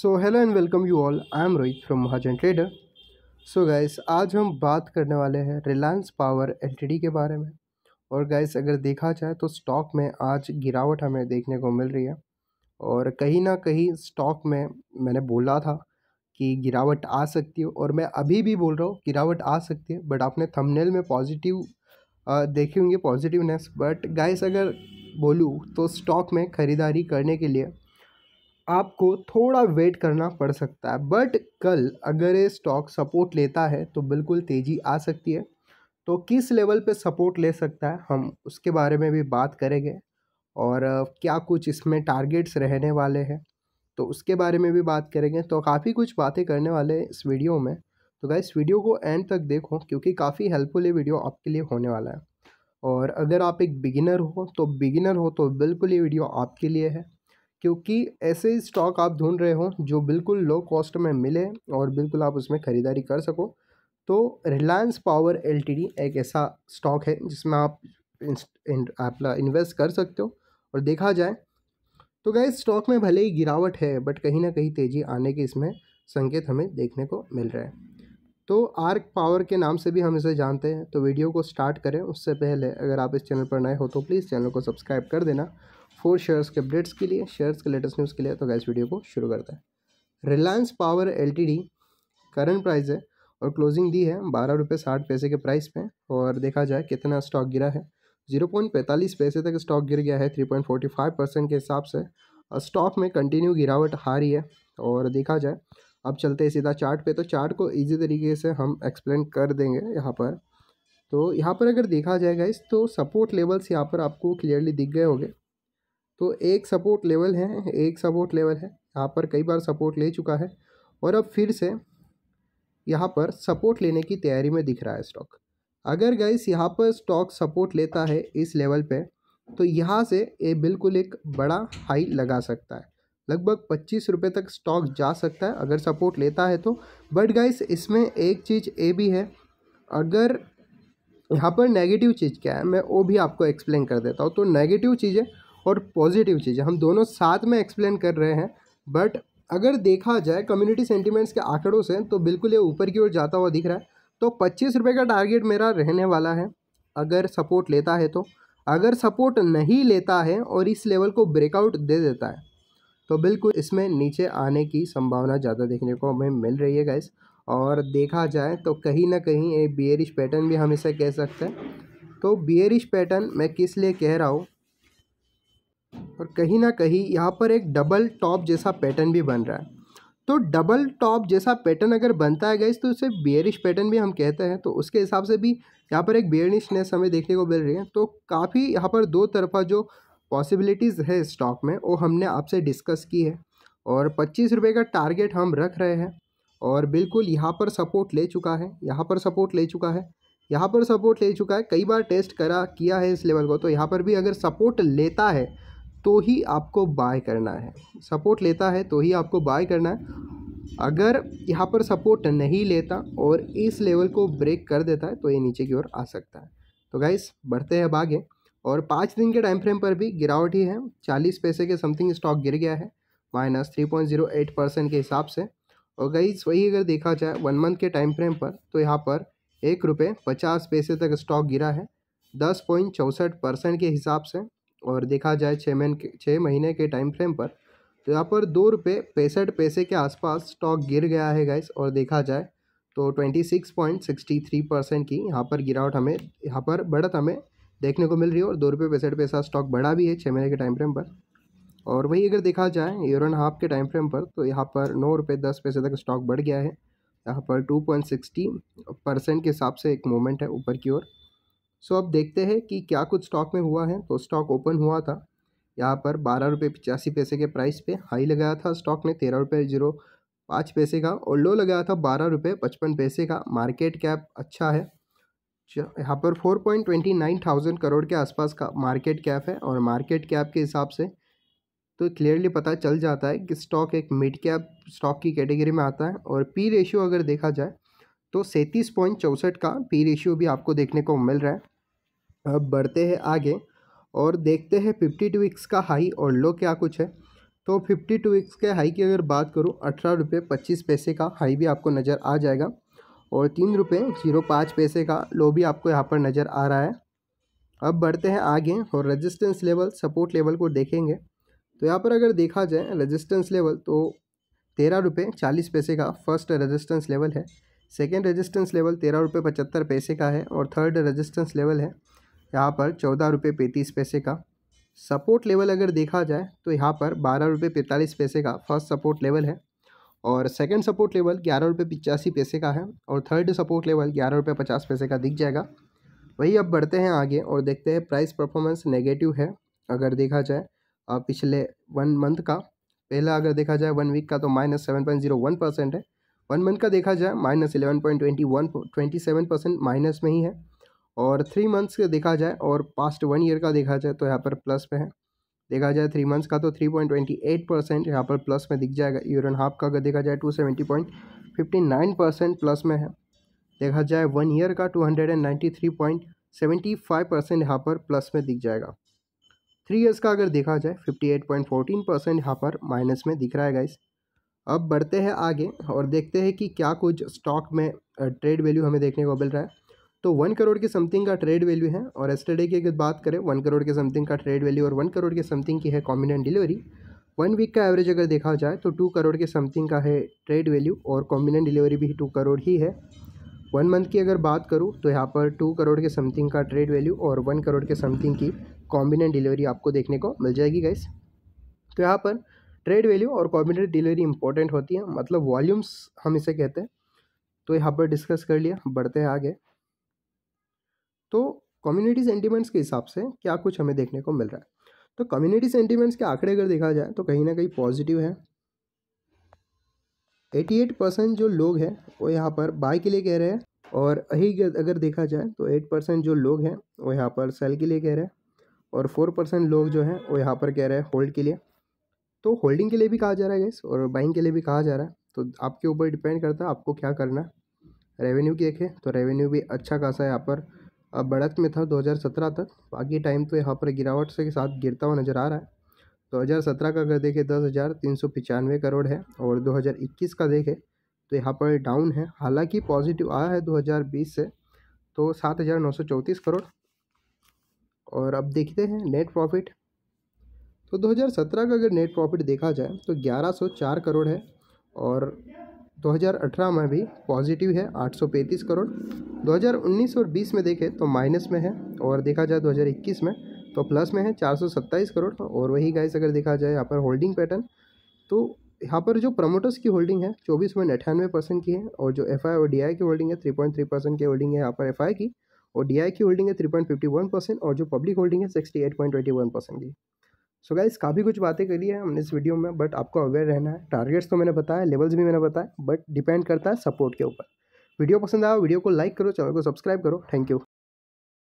so hello and welcome you all I am Rohit from Mahajan trader so guys आज हम बात करने वाले हैं रिलायंस पावर एलटीडी के बारे में और गाइस अगर देखा जाए तो स्टॉक में आज गिरावट हमें देखने को मिल रही है और कहीं ना कहीं स्टॉक में मैंने बोला था कि गिरावट आ सकती है और मैं अभी भी बोल रहा हूँ गिरावट आ सकती है बट आपने थंबनेल में पॉजिटिव देखे होंगे पॉजिटिवनेस बट गाइस अगर बोलूँ तो स्टॉक में ख़रीदारी करने के लिए आपको थोड़ा वेट करना पड़ सकता है बट कल अगर ये स्टॉक सपोर्ट लेता है तो बिल्कुल तेज़ी आ सकती है तो किस लेवल पे सपोर्ट ले सकता है हम उसके बारे में भी बात करेंगे और क्या कुछ इसमें टारगेट्स रहने वाले हैं तो उसके बारे में भी बात करेंगे तो काफ़ी कुछ बातें करने वाले इस वीडियो में तो इस वीडियो को एंड तक देखो क्योंकि काफ़ी हेल्पफुल ये वीडियो आपके लिए होने वाला है और अगर आप एक बिगिनर हो तो बिगिनर हो तो बिल्कुल ये वीडियो आपके लिए है क्योंकि ऐसे स्टॉक आप ढूंढ रहे हो जो बिल्कुल लो कॉस्ट में मिले और बिल्कुल आप उसमें ख़रीदारी कर सको तो रिलायंस पावर एल एक ऐसा स्टॉक है जिसमें आप अपना इन्वेस्ट कर सकते हो और देखा जाए तो गए स्टॉक में भले ही गिरावट है बट कहीं ना कहीं तेज़ी आने के इसमें संकेत हमें देखने को मिल रहा है तो आर्क पावर के नाम से भी हम इसे जानते हैं तो वीडियो को स्टार्ट करें उससे पहले अगर आप इस चैनल पर नए हो तो प्लीज़ चैनल को सब्सक्राइब कर देना फोर शेयर्स के अपडेट्स के लिए शेयर्स के लेटेस्ट न्यूज़ के लिए तो गैस वीडियो को शुरू करते हैं Reliance power L current price है और क्लोजिंग दी है बारह रुपये साठ पैसे के प्राइस पे और देखा जाए कितना स्टॉक गिरा है जीरो पॉइंट पैंतालीस पैसे तक स्टॉक गिर गया है three point forty five percent के हिसाब से स्टॉक में कंटिन्यू गिरावट आ रही है और देखा जाए अब चलते हैं सीधा चार्ट पे तो चार्ट को ईजी तरीके से हम एक्सप्लेन कर देंगे यहाँ पर तो यहाँ पर अगर देखा जाएगा इस तो सपोर्ट लेवल्स यहाँ पर आपको क्लियरली दिख गए होंगे तो एक सपोर्ट लेवल है एक सपोर्ट लेवल है यहाँ पर कई बार सपोर्ट ले चुका है और अब फिर से यहाँ पर सपोर्ट लेने की तैयारी में दिख रहा है स्टॉक अगर गाइस यहाँ पर स्टॉक सपोर्ट लेता है इस लेवल पे तो यहाँ से ये बिल्कुल एक बड़ा हाई लगा सकता है लगभग पच्चीस रुपये तक स्टॉक जा सकता है अगर सपोर्ट लेता है तो बट गाइस इसमें एक चीज़ ये भी है अगर यहाँ पर नेगेटिव चीज़ क्या है मैं वो भी आपको एक्सप्लेन कर देता हूँ तो नेगेटिव चीज़ें और पॉजिटिव चीज़ हम दोनों साथ में एक्सप्लेन कर रहे हैं बट अगर देखा जाए कम्युनिटी सेंटीमेंट्स के आंकड़ों से तो बिल्कुल ये ऊपर की ओर जाता हुआ दिख रहा है तो पच्चीस रुपये का टारगेट मेरा रहने वाला है अगर सपोर्ट लेता है तो अगर सपोर्ट नहीं लेता है और इस लेवल को ब्रेकआउट दे देता है तो बिल्कुल इसमें नीचे आने की संभावना ज़्यादा देखने को हमें मिल रही है गैस और देखा जाए तो कहीं ना कहीं ये बियरिश पैटर्न भी हम इसे कह सकते हैं तो बियरिश पैटर्न मैं किस लिए कह रहा हूँ और कहीं ना कहीं यहाँ पर एक डबल टॉप जैसा पैटर्न भी बन रहा है तो डबल टॉप जैसा पैटर्न अगर बनता है गैस तो उसे बियरिश पैटर्न भी हम कहते हैं तो उसके हिसाब से भी यहाँ पर एक ने हमें देखने को मिल रही है तो काफ़ी यहाँ पर दो तरफा जो पॉसिबिलिटीज़ है स्टॉक में वो हमने आपसे डिस्कस की है और पच्चीस रुपये का टारगेट हम रख रहे हैं और बिल्कुल यहाँ पर सपोर्ट ले चुका है यहाँ पर सपोर्ट ले चुका है यहाँ पर सपोर्ट ले चुका है कई बार टेस्ट करा किया है इस लेवल को तो यहाँ पर भी अगर सपोर्ट लेता है तो ही आपको बाय करना है सपोर्ट लेता है तो ही आपको बाय करना है अगर यहाँ पर सपोर्ट नहीं लेता और इस लेवल को ब्रेक कर देता है तो ये नीचे की ओर आ सकता है तो गाइस बढ़ते हैं अब आगे और पाँच दिन के टाइम फ्रेम पर भी गिरावट ही है चालीस पैसे के समथिंग स्टॉक गिर गया है minus three point zero eight percent के हिसाब से और गाइस वही अगर देखा जाए वन मंथ के टाइम फ्रेम पर तो यहाँ पर एक रुपये पचास पैसे तक स्टॉक गिरा है दस पॉइंट चौंसठ परसेंट के हिसाब से और देखा जाए छः महीने के छः महीने के टाइम फ्रेम पर तो यहाँ पर दो रुपये पैंसठ पैसे के आसपास स्टॉक गिर गया है गाइस और देखा जाए तो twenty six point sixty three percent की यहाँ पर गिरावट हमें यहाँ पर बढ़त हमें देखने को मिल रही है और दो रुपये पैंसठ पैसा स्टॉक बढ़ा भी है छः महीने के टाइम फ्रेम पर और वही अगर देखा जाए ईयर एंड हाफ के टाइम फ्रेम पर तो यहाँ पर नौ रुपये दस पैसे तक स्टॉक बढ़ गया है यहाँ पर टू पॉइंट सिक्सटी परसेंट के हिसाब से एक मूवमेंट है ऊपर की ओर सो अब देखते हैं कि क्या कुछ स्टॉक में हुआ है तो स्टॉक ओपन हुआ था यहाँ पर बारह रुपये पचासी पैसे के प्राइस पे हाई लगाया था स्टॉक ने तेरह रुपये जीरो पाँच पैसे का और लो लगाया था बारह रुपये पचपन पैसे का मार्केट कैप अच्छा है यहाँ पर four point twenty nine thousand crore के आसपास का मार्केट कैप है और मार्केट कैप के हिसाब से तो क्लियरली पता चल जाता है कि स्टॉक एक मिड कैप स्टॉक की कैटेगरी में आता है और पी रेशियो अगर देखा जाए तो सैंतीस पॉइंट चौंसठ का पी रेशियो भी आपको देखने को मिल रहा है अब बढ़ते हैं आगे और देखते हैं फिफ्टी टू वीक्स का हाई और लो क्या कुछ है तो फिफ्टी टू वीक्स के हाई की अगर बात करूँ अठारह रुपये पच्चीस पैसे का हाई भी आपको नज़र आ जाएगा और तीन रुपये जीरो पाँच पैसे का लो भी आपको यहाँ पर नज़र आ रहा है अब बढ़ते हैं आगे और रेजिस्टेंस लेवल सपोर्ट लेवल को देखेंगे तो यहाँ पर अगर देखा जाए रेजिस्टेंस लेवल तो तेरह रुपये चालीस पैसे का फर्स्ट रेजिस्टेंस लेवल है सेकेंड रेजिस्टेंस लेवल तेरह रुपये पचहत्तर पैसे का है और थर्ड रेजिस्टेंस लेवल है यहाँ पर चौदह रुपये पैंतीस पैसे का सपोर्ट लेवल अगर देखा जाए तो यहाँ पर बारह रुपये पैंतालीस पैसे का फर्स्ट सपोर्ट लेवल है और सेकेंड सपोर्ट लेवल ग्यारह रुपये पिचासी पैसे का है और थर्ड सपोर्ट लेवल ग्यारह रुपये पचास पैसे का दिख जाएगा वही अब बढ़ते हैं आगे और देखते हैं प्राइस परफॉर्मेंस नेगेटिव है अगर देखा जाए पिछले वन मंथ का पहला अगर देखा जाए वन वीक का तो minus seven point zero one percent है वन मंथ का देखा जाए minus eleven point twenty one twenty seven percent minus में ही है और थ्री मंथ्स का देखा जाए और पास्ट वन ईयर का देखा जाए तो यहाँ पर प्लस में है देखा जाए थ्री मंथ्स का तो three point twenty eight percent यहाँ पर प्लस में दिख जाएगा ईयर एंड हाफ का अगर देखा जाए टू तो seventy point fifty nine percent plus में है देखा जाए वन ईयर का टू तो hundred and ninety three point seventy five percent यहाँ पर प्लस में दिख जाएगा थ्री ईयर्स का अगर देखा जाए fifty eight point fourteen percent यहाँ पर माइनस में दिख रहा है गाइज़ अब बढ़ते हैं आगे और देखते हैं कि क्या कुछ स्टॉक में ट्रेड वैल्यू हमें देखने को मिल रहा है तो वन करोड़ के समथिंग का ट्रेड वैल्यू है और एस्टरडे की अगर बात करें वन करोड़ के समथिंग का ट्रेड वैल्यू और वन करोड़ के समथिंग की है कॉम्बिनेंट डिलीवरी वन वीक का एवरेज अगर देखा जाए तो टू करोड़ के समथिंग का है ट्रेड वैल्यू और कॉम्बिनेंट डिलीवरी भी टू करोड़ ही है वन मंथ की अगर बात करूँ तो यहाँ पर टू करोड़ के समथिंग का ट्रेड वैल्यू और वन करोड़ के समथिंग की कॉम्बिनेंट डिलीवरी आपको देखने को मिल जाएगी गाइस तो यहाँ पर ट्रेड वैल्यू और कॉम्बिनेटेड डिलीवरी इंपॉर्टेंट होती है मतलब वॉल्यूम्स हम इसे कहते हैं तो यहाँ पर डिस्कस कर लिया बढ़ते हैं आगे तो कम्युनिटी सेंटीमेंट्स के हिसाब से क्या कुछ हमें देखने को मिल रहा है तो कम्युनिटी सेंटीमेंट्स के आंकड़े अगर देखा जाए तो कहीं ना कहीं पॉजिटिव है 88 परसेंट जो लोग हैं वो यहाँ पर बाय के लिए कह रहे हैं और यही अगर देखा जाए तो 8 परसेंट जो लोग हैं वो यहाँ पर सेल के लिए कह रहे हैं और 4 परसेंट लोग जो हैं वो यहाँ पर कह रहे हैं होल्ड के लिए तो होल्डिंग के लिए भी कहा जा रहा है गैस और बाइंग के लिए भी कहा जा रहा है तो आपके ऊपर डिपेंड करता है आपको क्या करना रेवेन्यू की देखें तो रेवेन्यू भी अच्छा खासा यहाँ पर बढ़त में था 2017 तक बाकी टाइम तो यहाँ पर गिरावट के साथ गिरता हुआ नज़र आ रहा है 2017 का अगर देखें दस हज़ार तीन सौ पचानवे करोड़ है और 2021 का देखें तो यहाँ पर डाउन है हालांकि पॉजिटिव आया है 2020 से तो सात हज़ार नौ सौ चौंतीस करोड़ और अब देखते हैं नेट प्रॉफिट तो 2017 का अगर नेट प्रॉफिट देखा जाए तो 1104 करोड़ है और 2018 में भी पॉजिटिव है 835 करोड़ 2019 और 20 में देखें तो माइनस में है और देखा जाए 2021 में तो प्लस में है 427 करोड़ और वही गाइस अगर देखा जाए यहाँ पर होल्डिंग पैटर्न तो यहाँ पर जो प्रमोटर्स की होल्डिंग है चौबीस पॉइंट अठानवे परसेंट की है और जो एफ और डी की होल्डिंग है थ्री पॉइंट थ्री परसेंट की होल्डिंग है यहाँ पर एफ की और डी की होल्डिंग है three point fifty one percent और जो पब्लिक होल्डिंग है sixty eight point twenty one percent की सो गाइज गाइस काफ़ी कुछ बातें करी है हमने इस वीडियो में बट आपको अवेयर रहना है टारगेट्स तो मैंने बताया लेवल्स भी मैंने बताया बट डिपेंड करता है सपोर्ट के ऊपर वीडियो पसंद आया वीडियो को लाइक करो चैनल को सब्सक्राइब करो थैंक यू